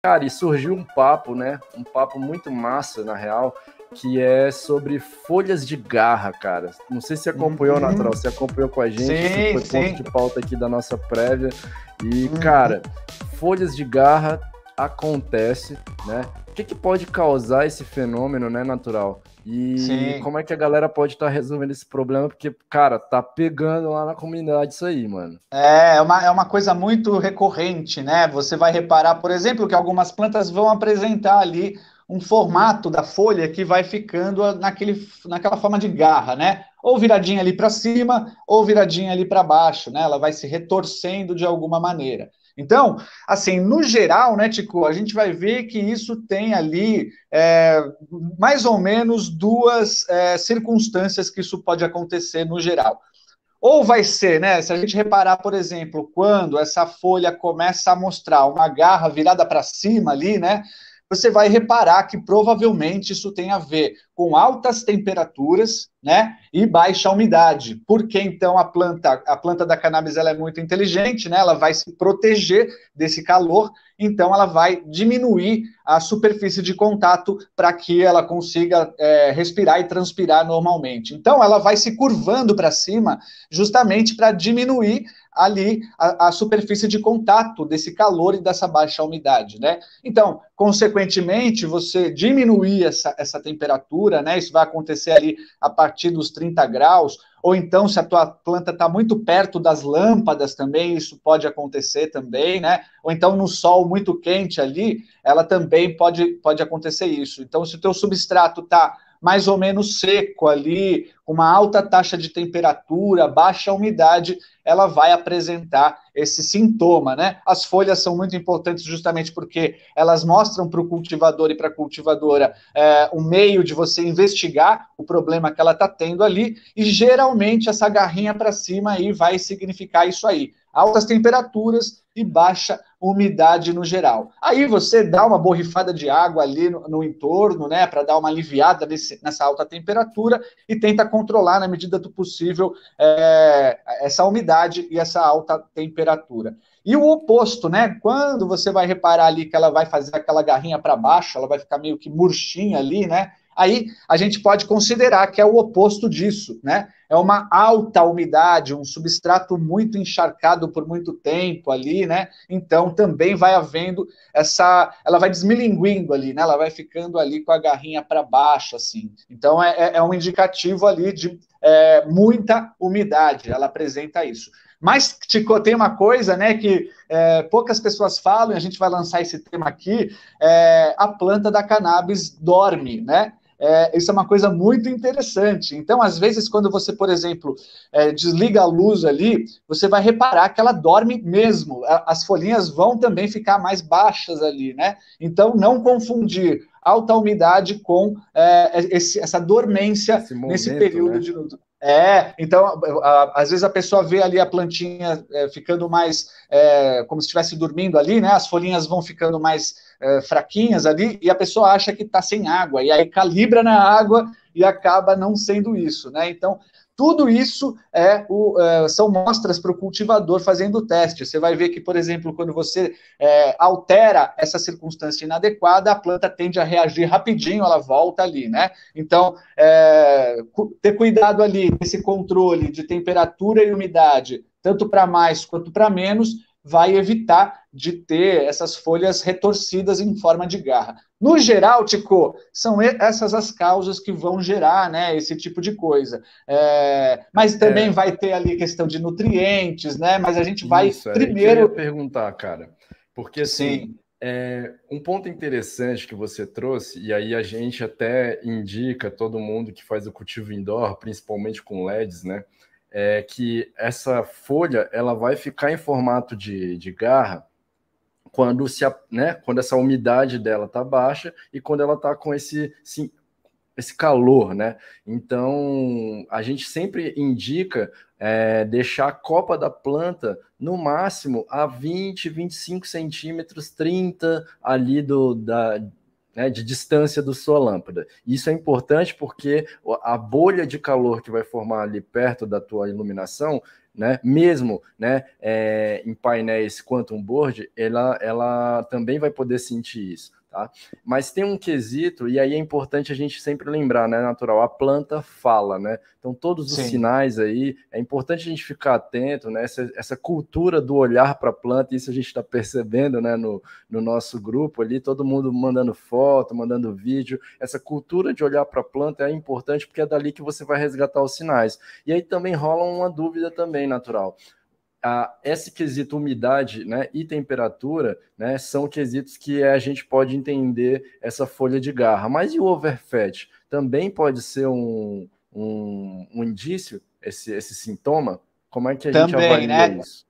Cara, e surgiu um papo, né? Um papo muito massa, na real, que é sobre folhas de garra, cara. Não sei se acompanhou, uhum. Natural, se acompanhou com a gente, sim, foi sim. ponto de pauta aqui da nossa prévia. E, uhum. cara, folhas de garra acontece, né? O que, que pode causar esse fenômeno, né, Natural? E Sim. como é que a galera pode estar tá resolvendo esse problema? Porque, cara, tá pegando lá na comunidade isso aí, mano. É, é uma, é uma coisa muito recorrente, né? Você vai reparar, por exemplo, que algumas plantas vão apresentar ali um formato da folha que vai ficando naquele, naquela forma de garra, né? Ou viradinha ali para cima, ou viradinha ali para baixo, né? Ela vai se retorcendo de alguma maneira. Então, assim, no geral, né, Tico, a gente vai ver que isso tem ali é, mais ou menos duas é, circunstâncias que isso pode acontecer no geral. Ou vai ser, né? Se a gente reparar, por exemplo, quando essa folha começa a mostrar uma garra virada para cima ali, né? você vai reparar que provavelmente isso tem a ver com altas temperaturas, né, e baixa umidade. Porque então a planta, a planta da cannabis ela é muito inteligente, né? Ela vai se proteger desse calor, então ela vai diminuir a superfície de contato para que ela consiga é, respirar e transpirar normalmente. Então ela vai se curvando para cima, justamente para diminuir ali a, a, superfície de contato desse calor e dessa baixa umidade, né? Então, consequentemente, você diminuir essa, essa temperatura, né? Isso vai acontecer ali a partir dos 30 graus, ou então se a tua planta está muito perto das lâmpadas também, isso pode acontecer também, né? Ou então no sol muito quente ali, ela também pode, pode acontecer isso. Então, se o teu substrato está mais ou menos seco ali, com uma alta taxa de temperatura, baixa umidade, ela vai apresentar esse sintoma, né? As folhas são muito importantes justamente porque elas mostram para o cultivador e para a cultivadora é, um meio de você investigar o problema que ela está tendo ali, e geralmente essa garrinha para cima aí vai significar isso aí altas temperaturas e baixa umidade no geral. Aí você dá uma borrifada de água ali no, no entorno, né, para dar uma aliviada nesse, nessa alta temperatura e tenta controlar na medida do possível é, essa umidade e essa alta temperatura. E o oposto, né? Quando você vai reparar ali que ela vai fazer aquela garrinha para baixo, ela vai ficar meio que murchinha ali, né? Aí a gente pode considerar que é o oposto disso, né? É uma alta umidade, um substrato muito encharcado por muito tempo ali, né? Então também vai havendo essa, ela vai desmilinguindo ali, né? Ela vai ficando ali com a garrinha para baixo, assim. Então é, é, é, um indicativo ali de é, muita umidade. Ela apresenta isso. Mas, Tico, tem uma coisa né, que é, poucas pessoas falam, e a gente vai lançar esse tema aqui: é, a planta da cannabis dorme, né? é, isso é uma coisa muito interessante. Então, às vezes, quando você, por exemplo, é, desliga a luz ali, você vai reparar que ela dorme mesmo. As folhinhas vão também ficar mais baixas ali, né? Então, não confundir alta umidade com é, esse, essa dormência momento, nesse período né? de é, então, às vezes a pessoa vê ali a plantinha é, ficando mais, é, como se estivesse dormindo ali, né? As folhinhas vão ficando mais é, fraquinhas ali e a pessoa acha que está sem água, e aí calibra na água e acaba não sendo isso, né? Então, tudo isso é o, é, são mostras para o cultivador fazendo o teste. Você vai ver que, por exemplo, quando você é, altera essa circunstância inadequada, a planta tende a reagir rapidinho, ela volta ali, né? Então, é, ter cuidado ali, nesse controle de temperatura e umidade, tanto para mais quanto para menos, vai evitar de ter essas folhas retorcidas em forma de garra. No geral, Tico, são essas as causas que vão gerar né, esse tipo de coisa. É, mas é. também é. vai ter ali questão de nutrientes, né? Mas a gente vai Isso, é, primeiro. Eu perguntar, cara, porque assim. É, um ponto interessante que você trouxe, e aí a gente até indica todo mundo que faz o cultivo indoor, principalmente com LEDs, né? é que essa folha ela vai ficar em formato de, de garra quando, se, né, quando essa umidade dela está baixa e quando ela está com esse, sim, esse calor, né? Então a gente sempre indica é, deixar a copa da planta no máximo a 20, 25 centímetros, 30 ali do, da, né, de distância da sua lâmpada. Isso é importante porque a bolha de calor que vai formar ali perto da tua iluminação, né, mesmo né, é, em painéis quantum board, ela, ela também vai poder sentir isso. Tá? Mas tem um quesito, e aí é importante a gente sempre lembrar, né, natural? A planta fala, né? Então, todos os Sim. sinais aí, é importante a gente ficar atento, né? Essa, essa cultura do olhar para a planta, isso a gente está percebendo, né, no, no nosso grupo ali, todo mundo mandando foto, mandando vídeo. Essa cultura de olhar para a planta é importante porque é dali que você vai resgatar os sinais. E aí também rola uma dúvida também, natural a, esse quesito umidade né, e temperatura né, são quesitos que a gente pode entender essa folha de garra. Mas e o overfat? Também pode ser um, um, um indício, esse, esse sintoma? Como é que a Também, gente avalia né? isso?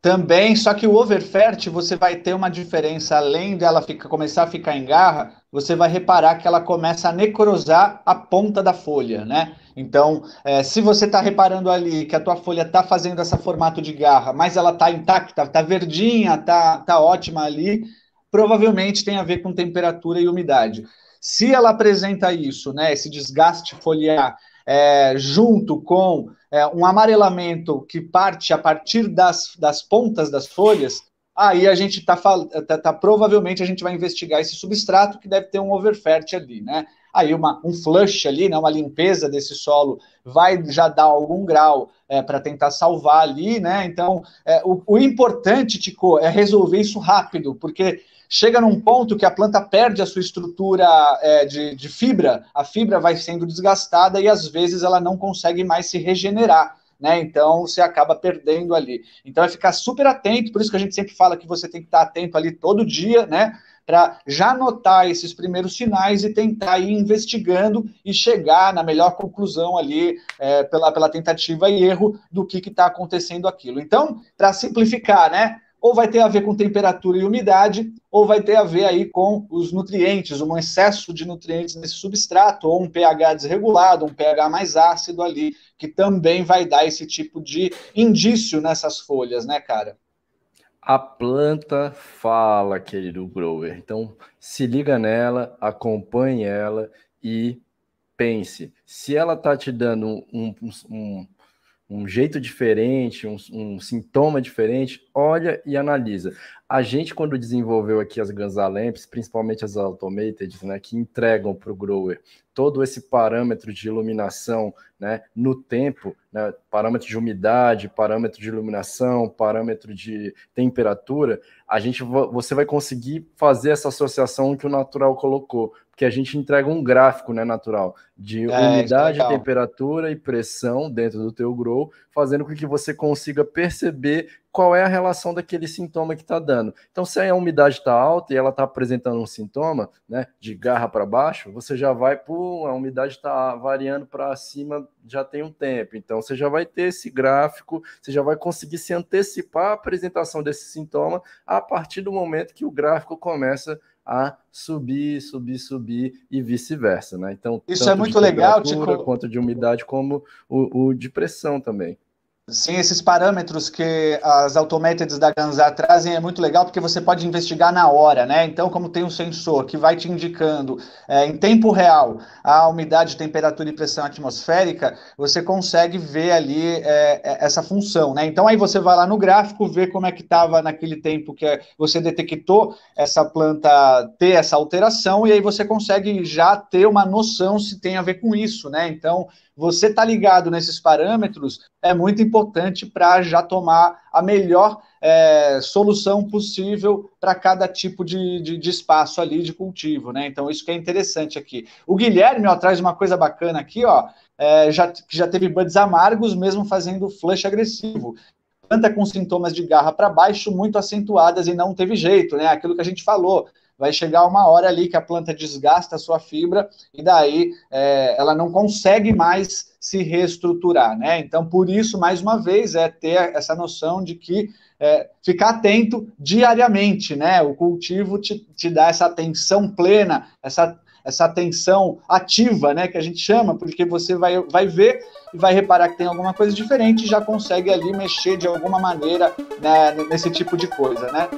Também, só que o overfert você vai ter uma diferença, além dela fica, começar a ficar em garra, você vai reparar que ela começa a necrosar a ponta da folha, né? Então, é, se você está reparando ali que a tua folha está fazendo esse formato de garra, mas ela está intacta, está verdinha, está tá ótima ali, provavelmente tem a ver com temperatura e umidade. Se ela apresenta isso, né, esse desgaste foliar, é, junto com é, um amarelamento que parte a partir das, das pontas das folhas, aí a gente está tá, tá, tá, provavelmente a gente vai investigar esse substrato que deve ter um overfert ali, né? Aí uma, um flush ali, né, uma limpeza desse solo vai já dar algum grau é, para tentar salvar ali, né? Então é, o, o, importante, Tico, é resolver isso rápido, porque chega num ponto que a planta perde a sua estrutura é, de, de fibra, a fibra vai sendo desgastada e às vezes ela não consegue mais se regenerar né? Então você acaba perdendo ali. Então é ficar super atento, por isso que a gente sempre fala que você tem que estar atento ali todo dia, né? Para já notar esses primeiros sinais e tentar ir investigando e chegar na melhor conclusão ali é, pela, pela tentativa e erro do que está acontecendo aquilo. Então, para simplificar, né? ou vai ter a ver com temperatura e umidade, ou vai ter a ver aí com os nutrientes, um excesso de nutrientes nesse substrato, ou um pH desregulado, um pH mais ácido ali, que também vai dar esse tipo de indício nessas folhas, né, cara? A planta fala, querido grower. Então, se liga nela, acompanhe ela e pense. Se ela está te dando um, um, um um jeito diferente, um, um, sintoma diferente, olha e analisa. A gente, quando desenvolveu aqui as Ganza principalmente as automated, né, que entregam para o grower todo esse parâmetro de iluminação né, no tempo, né, parâmetro de umidade, parâmetro de iluminação, parâmetro de temperatura, a gente você vai conseguir fazer essa associação que o natural colocou que a gente entrega um gráfico né, natural de é, umidade, é temperatura e pressão dentro do teu grow, fazendo com que você consiga perceber qual é a relação daquele sintoma que está dando. Então, se a umidade está alta e ela está apresentando um sintoma, né, de garra para baixo, você já vai, pum, a umidade está variando para cima já tem um tempo. Então, você já vai ter esse gráfico, você já vai conseguir se antecipar a apresentação desse sintoma a partir do momento que o gráfico começa a a subir, subir, subir e vice-versa, né? Então, isso é muito legal, Tico. quanto de umidade como o, o de pressão também. Sim, esses parâmetros que as automethods da Ganzar trazem é muito legal porque você pode investigar na hora, né? Então, como tem um sensor que vai te indicando é, em tempo real a umidade, temperatura e pressão atmosférica, você consegue ver ali é, é essa função, né? Então, aí você vai lá no gráfico, vê como é que estava naquele tempo que é, você detectou essa planta ter essa alteração e aí você consegue já ter uma noção se tem a ver com isso, né? Então, você tá ligado nesses parâmetros é muito importante importante para já tomar a melhor é, solução possível para cada tipo de, de, de, espaço ali de cultivo, né? Então, isso que é interessante aqui. O Guilherme ó, traz uma coisa bacana aqui, ó. É, já, já teve buds amargos, mesmo fazendo flush agressivo planta com sintomas de garra para baixo muito acentuadas e não teve jeito, né? Aquilo que a gente falou, vai chegar uma hora ali que a planta desgasta a sua fibra e daí é, ela não consegue mais se reestruturar, né? Então, por isso, mais uma vez, é ter essa noção de que é, ficar atento diariamente, né? O cultivo te, te dá essa atenção plena, essa essa atenção ativa, né, que a gente chama, porque você vai, vai ver e vai reparar que tem alguma coisa diferente e já consegue ali mexer de alguma maneira né, nesse tipo de coisa, né?